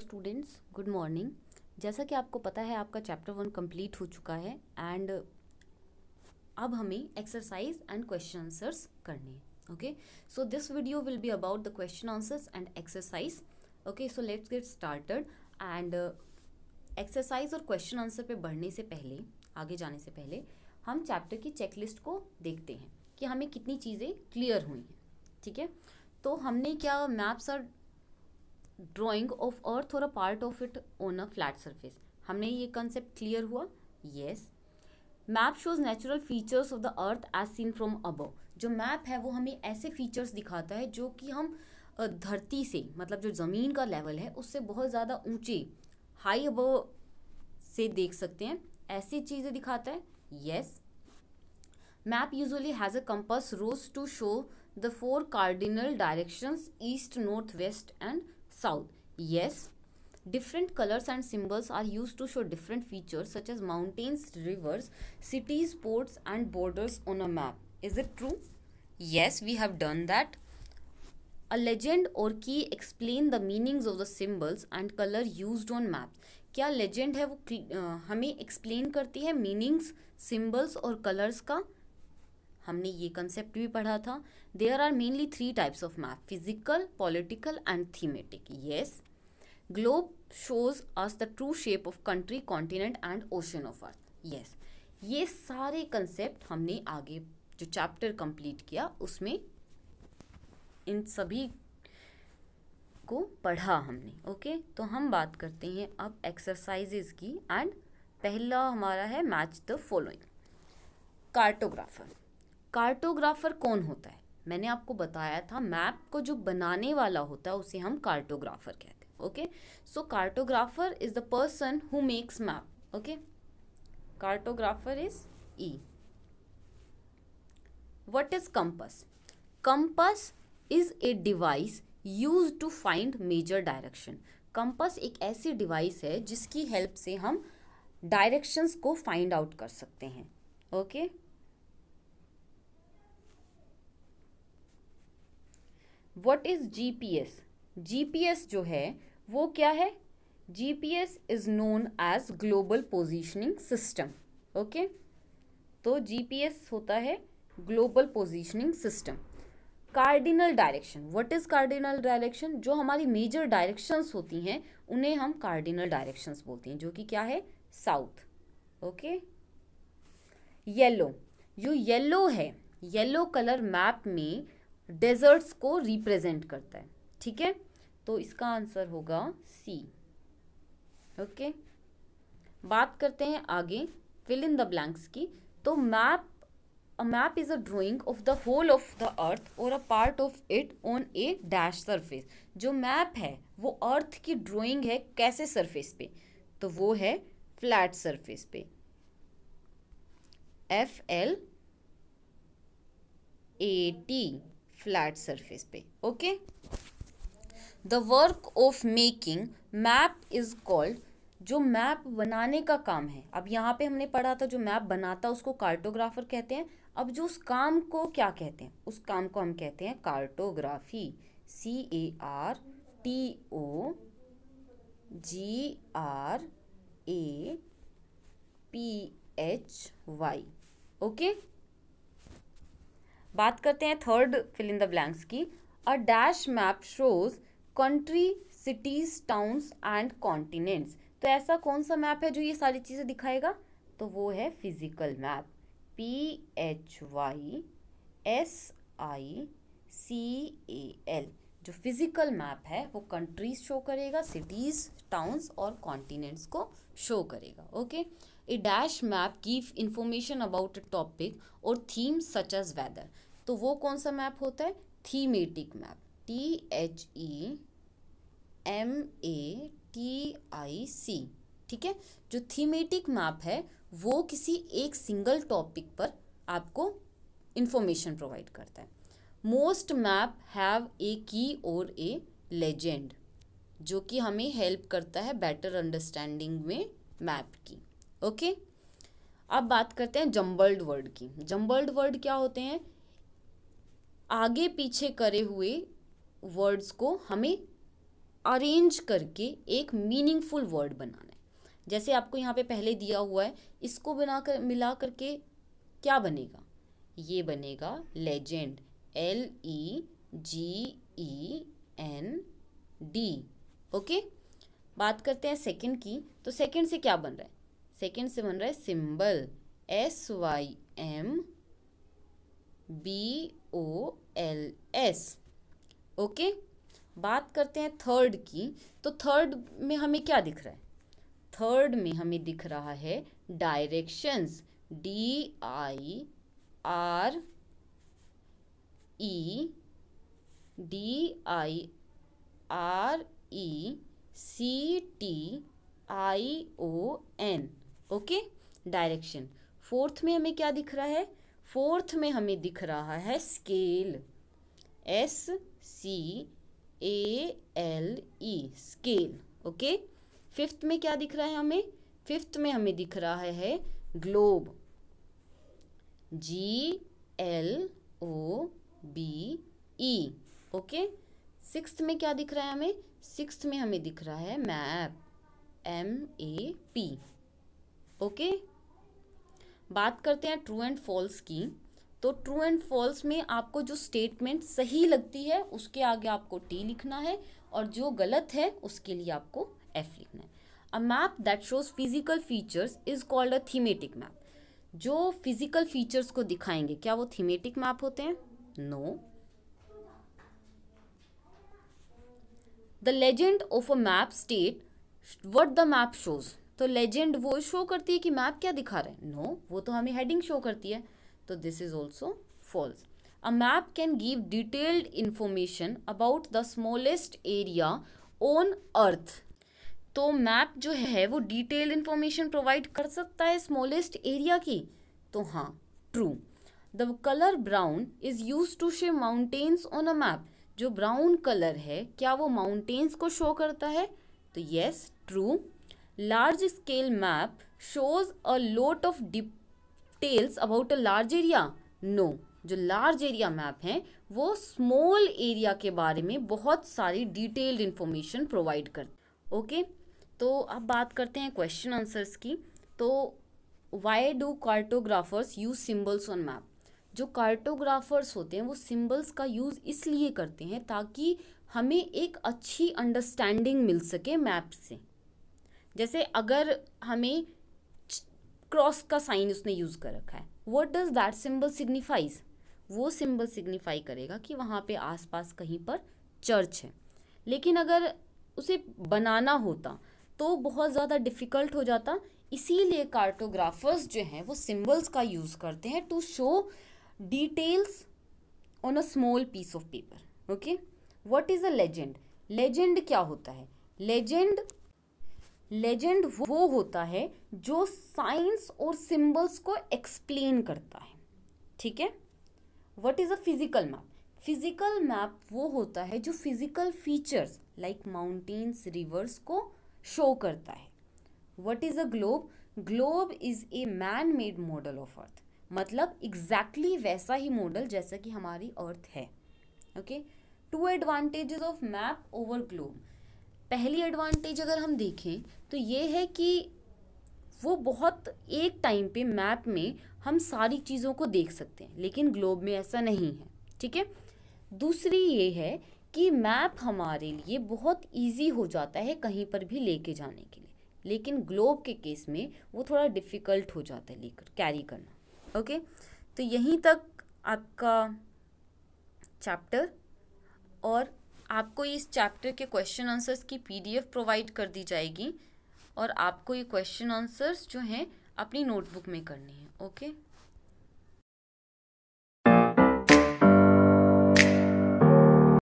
Students good morning जैसा कि आपको पता है आपका चैप्टर वन कंप्लीट हो चुका है एंड uh, अब हमें एक्सरसाइज एंड क्वेश्चन आंसर्स करने हैं okay so this video will be about the question answers and exercise okay so let's get started and exercise और क्वेश्चन आंसर पे बढ़ने से पहले आगे जाने से पहले हम चैप्टर की चेकलिस्ट को देखते हैं कि हमें कितनी चीज़ें क्लियर हुई हैं ठीक है तो हमने क्या मैप्स और ड्रॉइंग ऑफ अर्थ और a part of it on a flat surface हमने ये कंसेप्ट क्लियर हुआ yes map shows natural features of the earth as seen from above जो मैप है वो हमें ऐसे फीचर्स दिखाता है जो कि हम धरती से मतलब जो ज़मीन का लेवल है उससे बहुत ज़्यादा ऊंचे हाई अबव से देख सकते हैं ऐसी चीज़ें दिखाता है yes map usually has a compass rose to show the four cardinal directions east north west and south. Yes, different colors and symbols are used to show different features such as mountains, rivers, cities, ports and borders on a map. Is it true? Yes, we have done that. A legend or key explain the meanings of the symbols and color used on maps. क्या legend है वो आ, हमें explain करती है meanings symbols और colours का हमने ये कंसेप्ट भी पढ़ा था there are mainly three types of map physical political and thematic yes globe shows आज the true shape of country continent and ocean of earth yes ये सारे कंसेप्ट हमने आगे जो चैप्टर कंप्लीट किया उसमें इन सभी को पढ़ा हमने ओके तो हम बात करते हैं अब एक्सरसाइजेज की एंड पहला हमारा है match the following cartographer cartographer कौन होता है मैंने आपको बताया था मैप को जो बनाने वाला होता है उसे हम कार्टोग्राफर कहते हैं okay so cartographer is the person who makes map okay cartographer is ई what is compass compass is a device use to find major direction compass एक ऐसी डिवाइस है जिसकी हेल्प से हम डायरेक्शंस को फाइंड आउट कर सकते हैं okay what is G G P S P S जो है वो क्या है G P S is known as global positioning system okay तो जी पी एस होता है global positioning system cardinal direction what is cardinal direction जो हमारी मेजर डायरेक्शंस होती हैं उन्हें हम कार्डिनल डायरेक्शंस बोलते हैं जो कि क्या है साउथ ओके येलो जो येलो है येलो कलर मैप में डेजर्ट्स को रिप्रेजेंट करता है ठीक है तो इसका आंसर होगा सी ओके बात करते हैं आगे फिल इन द ब्लैंक्स की तो map a map is a drawing of the whole of the earth और a part of it on a dash surface जो मैप है वो अर्थ की ड्राइंग है कैसे सरफेस पे तो वो है फ्लैट सरफेस पे F L A T flat surface पे okay the work of making map is called जो मैप बनाने का काम है अब यहाँ पे हमने पढ़ा था जो मैप बनाता उसको कार्टोग्राफर कहते हैं अब जो उस काम को क्या कहते हैं उस काम को हम कहते हैं cartography C A R T O G R A P H Y okay बात करते हैं third fill in the blanks की a dash map shows country cities towns and continents तो ऐसा कौन सा मैप है जो ये सारी चीज़ें दिखाएगा तो वो है physical map P H Y S I C A L जो फिजिकल मैप है वो कंट्रीज शो करेगा सिटीज़ टाउन्स और कॉन्टिनेंट्स को शो करेगा okay okay? A dash map की इन्फॉर्मेशन अबाउट अ टॉपिक और थीम सच एज वेदर तो वो कौन सा मैप होता है thematic map T H E M A T I C ठीक है जो थीमेटिक मैप है वो किसी एक सिंगल टॉपिक पर आपको इन्फॉर्मेशन प्रोवाइड करता है मोस्ट मैप हैव ए की और ए लेजेंड जो कि हमें हेल्प करता है बेटर अंडरस्टैंडिंग में मैप की ओके अब बात करते हैं जम्बल्ड वर्ड की जम्बल्ड वर्ड क्या होते हैं आगे पीछे करे हुए वर्ड्स को हमें अरेंज करके एक मीनिंगफुल वर्ड बनाना है जैसे आपको यहाँ पे पहले दिया हुआ है इसको बना कर मिला करके क्या बनेगा ये बनेगा legend L E G E N D okay बात करते हैं सेकंड की तो सेकंड से क्या बन रहा है सेकेंड से बन रहा है symbol S Y M B O L S okay बात करते हैं थर्ड की तो थर्ड में हमें क्या दिख रहा है थर्ड में हमें दिख रहा है directions D I R E D I R E C T I O N okay direction fourth में हमें क्या दिख रहा है फोर्थ में हमें दिख रहा है scale S C A L E scale okay fifth में क्या दिख रहा है हमें फिफ्थ में हमें दिख रहा है globe G L O B E okay six में क्या दिख रहा है हमें सिक्स में हमें दिख रहा है map M A P okay बात करते हैं ट्रू एंड फॉल्स की तो ट्रू एंड फॉल्स में आपको जो स्टेटमेंट सही लगती है उसके आगे आपको टी लिखना है और जो गलत है उसके लिए आपको एफ लिखना है a map that shows physical features is called a thematic map जो फिजिकल फीचर्स को दिखाएंगे क्या वो थीमेटिक मैप होते हैं no the legend of a map state what the map shows तो लेजेंड वो शो करती है कि मैप क्या दिखा रहे हैं नो no, वो तो हमें हेडिंग शो करती है तो this is also false a map can give detailed information about the smallest area on earth तो मैप जो है वो डिटेल्ड इंफॉर्मेशन प्रोवाइड कर सकता है स्मॉलेस्ट एरिया की तो हाँ true the colour brown is use to show mountains on a map जो ब्राउन कलर है क्या वो माउंटेन्स को शो करता है तो yes true large scale map shows a lot of details about a large area no जो large area map हैं वो स्मॉल एरिया के बारे में बहुत सारी डिटेल्ड इन्फॉर्मेशन प्रोवाइड करते ओके तो अब बात करते हैं क्वेश्चन आंसर्स की तो why do cartographers use symbols on map जो कार्टोग्राफर्स होते हैं वो सिम्बल्स का यूज़ इसलिए करते हैं ताकि हमें एक अच्छी अंडरस्टैंडिंग मिल सके मैप से जैसे अगर हमें क्रॉस का साइन उसने यूज़ कर रखा है what does that symbol signifies वो सिम्बल सिग्निफाई करेगा कि वहाँ पे आसपास कहीं पर चर्च है लेकिन अगर उसे बनाना होता तो बहुत ज़्यादा डिफ़िकल्ट हो जाता इसीलिए कार्टोग्राफर्स जो हैं वो सिम्बल्स का यूज़ करते हैं to show details on a small piece of paper okay what is a legend legend क्या होता है लेजेंड लेजेंड वो होता है जो साइंस और सिंबल्स को एक्सप्लेन करता है ठीक है what is a physical map physical map वो होता है जो physical features like mountains rivers को शो करता है what is a globe globe is a man made model of earth मतलब एग्जैक्टली exactly वैसा ही मॉडल जैसा कि हमारी अर्थ है okay two advantages of map over globe पहली एडवांटेज अगर हम देखें तो ये है कि वो बहुत एक टाइम पे मैप में हम सारी चीज़ों को देख सकते हैं लेकिन ग्लोब में ऐसा नहीं है ठीक है दूसरी ये है कि मैप हमारे लिए बहुत इजी हो जाता है कहीं पर भी लेके जाने के लिए लेकिन ग्लोब के केस में वो थोड़ा डिफ़िकल्ट हो जाता है लेकर कैरी करना ओके तो यहीं तक आपका चैप्टर और आपको इस चैप्टर के क्वेश्चन आंसर्स की पीडीएफ प्रोवाइड कर दी जाएगी और आपको ये क्वेश्चन आंसर्स जो हैं अपनी नोटबुक में करनी है ओके